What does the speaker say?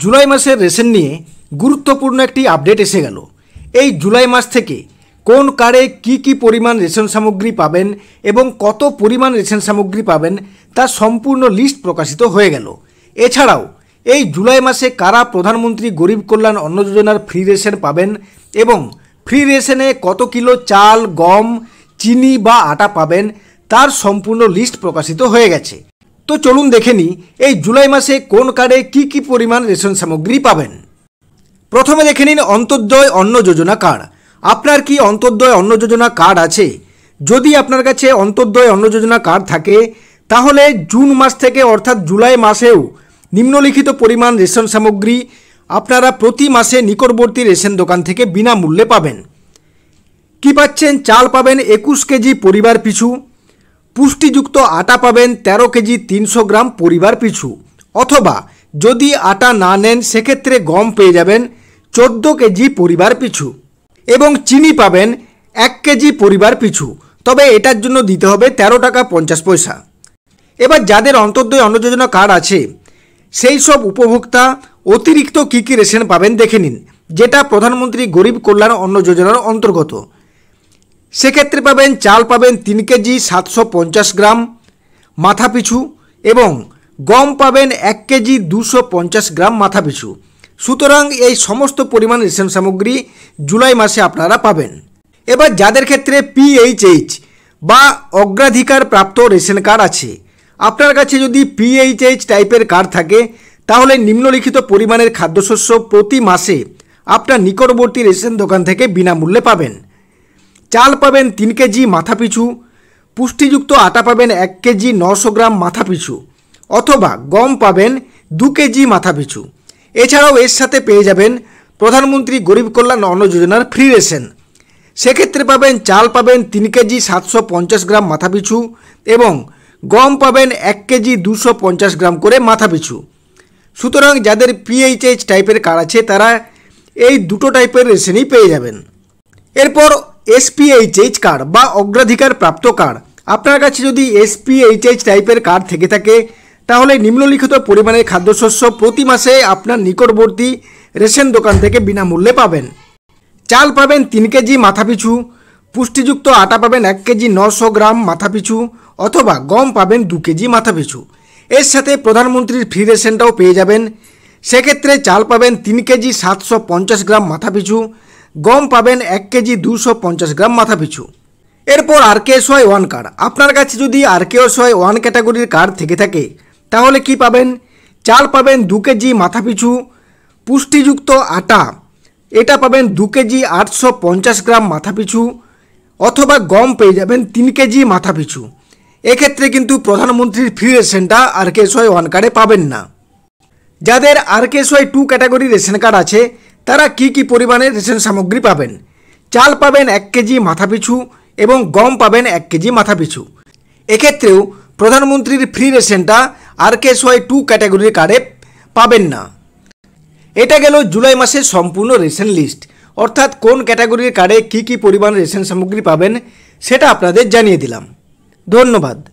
জুলাই মাসের রেশন নিয়ে গুরুত্বপূর্ণ একটি আপডেট এসে গেল এই জুলাই মাস থেকে কোন কারে কি কি পরিমাণ রেশন সামগ্রী পাবেন এবং কত পরিমাণ রেশন সামগ্রী পাবেন তার সম্পূর্ণ লিস্ট প্রকাশিত হয়ে গেল এছাড়াও এই জুলাই মাসে কারা প্রধানমন্ত্রী গরিব কল্যাণ অন্ন যোজনার ফ্রি রেশন পাবেন এবং ফ্রি রেশনে কত কিলো চাল গম চিনি বা আটা পাবেন তার সম্পূর্ণ লিস্ট প্রকাশিত হয়ে গেছে তো চলুন দেখে নিই এই জুলাই মাসে কোন কার্ডে কি কি পরিমাণ রেশন সামগ্রী পাবেন প্রথমে দেখে নিন অন্তর্দয় অন্ন যোজনা কার্ড আপনার কি অন্তর্দয় অন্ন যোজনা কার্ড আছে যদি আপনার কাছে অন্তর্দয় অন্ন যোজনা কার্ড থাকে তাহলে জুন মাস থেকে অর্থাৎ জুলাই মাসেও নিম্নলিখিত পরিমাণ রেশন সামগ্রী আপনারা প্রতি মাসে নিকটবর্তী রেশন দোকান থেকে বিনামূল্যে পাবেন কি পাচ্ছেন চাল পাবেন একুশ কেজি পরিবার পিছু পুষ্টিযুক্ত আটা পাবেন তেরো কেজি তিনশো গ্রাম পরিবার পিছু অথবা যদি আটা না নেন সেক্ষেত্রে গম পেয়ে যাবেন চোদ্দো কেজি পরিবার পিছু এবং চিনি পাবেন এক কেজি পরিবার পিছু তবে এটার জন্য দিতে হবে তেরো টাকা পঞ্চাশ পয়সা এবার যাদের অন্তর্দয় অন্ন যোজনা কার্ড আছে সেই সব উপভোক্তা অতিরিক্ত কী কী রেশন পাবেন দেখে নিন যেটা প্রধানমন্ত্রী গরিব কল্যাণ অন্ন যোজনার অন্তর্গত সেক্ষেত্রে পাবেন চাল পাবেন তিন কেজি সাতশো পঞ্চাশ গ্রাম মাথাপিছু এবং গম পাবেন এক কেজি দুশো পঞ্চাশ গ্রাম মাথাপিছু সুতরাং এই সমস্ত পরিমাণ রেশন সামগ্রী জুলাই মাসে আপনারা পাবেন এবার যাদের ক্ষেত্রে পিএইচএইচ বা অগ্রাধিকার প্রাপ্ত রেশন কার্ড আছে আপনার কাছে যদি পিএইচএইচ টাইপের কার্ড থাকে তাহলে নিম্নলিখিত পরিমাণের খাদ্যশস্য প্রতি মাসে আপনার নিকটবর্তী রেশন দোকান থেকে বিনামূল্যে পাবেন চাল পাবেন তিন কেজি মাথাপিছু পুষ্টিযুক্ত আটা পাবেন এক কেজি নশো গ্রাম মাথাপিছু অথবা গম পাবেন দু কেজি মাথাপিছু এছাড়াও এর সাথে পেয়ে যাবেন প্রধানমন্ত্রী গরিব কল্যাণ অন্ন যোজনার ফ্রি রেশন সেক্ষেত্রে পাবেন চাল পাবেন তিন কেজি সাতশো পঞ্চাশ গ্রাম মাথাপিছু এবং গম পাবেন এক কেজি দুশো পঞ্চাশ গ্রাম করে মাথাপিছু সুতরাং যাদের পিএইচএইচ টাইপের কার্ড আছে তারা এই দুটো টাইপের রেশনই পেয়ে যাবেন এরপর এসপিএইচএইচ কার্ড বা অগ্রাধিকার প্রাপ্ত কার্ড আপনার কাছে যদি এসপিএইচএইচ টাইপের কার্ড থেকে থাকে তাহলে নিম্নলিখিত পরিমাণের খাদ্যশস্য প্রতি মাসে আপনার নিকটবর্তী রেশন দোকান থেকে বিনামূল্যে পাবেন চাল পাবেন তিন কেজি মাথাপিছু পুষ্টিযুক্ত আটা পাবেন এক কেজি নশো গ্রাম মাথাপিছু অথবা গম পাবেন দু কেজি মাথাপিছু এর সাথে প্রধানমন্ত্রীর ফ্রি রেশনটাও পেয়ে যাবেন সেক্ষেত্রে চাল পাবেন তিন কেজি সাতশো পঞ্চাশ গ্রাম মাথাপিছু গম পাবেন এক কেজি দুশো পঞ্চাশ গ্রাম মাথা পিছু এরপর R K S Y one card আপনার কাছে যদি R K S Y one ক্যাটাগরির কার্ড থেকে থাকে তাহলে কি পাবেন চাল পাবেন দু কেজি মাথা পিছু পুষ্টিযুক্ত আটা এটা পাবেন দু কেজি আটশো পঞ্চাশ গ্রাম মাথা পিছু অথবা গম পেয়ে যাবেন তিন কেজি মাথা পিছু এক্ষেত্রে কিন্তু প্রধানমন্ত্রীর ফ্রি রেশনটা R K S Y one কার্ডে পাবেন না যাদের R K S Y two category ration card আছে তারা কি কি পরিমাণে রেশন সামগ্রী পাবেন চাল পাবেন এক কেজি মাথাপিছু এবং গম পাবেন এক কেজি মাথাপিছু এক্ষেত্রেও প্রধানমন্ত্রীর ফ্রি রেশনটা আর কে সোয়াই টু ক্যাটাগরির কার্ডে পাবেন না এটা গেল জুলাই মাসের সম্পূর্ণ রেশন লিস্ট অর্থাৎ কোন ক্যাটাগরির কার্ডে কি কি পরিমাণ রেশন সামগ্রী পাবেন সেটা আপনাদের জানিয়ে দিলাম ধন্যবাদ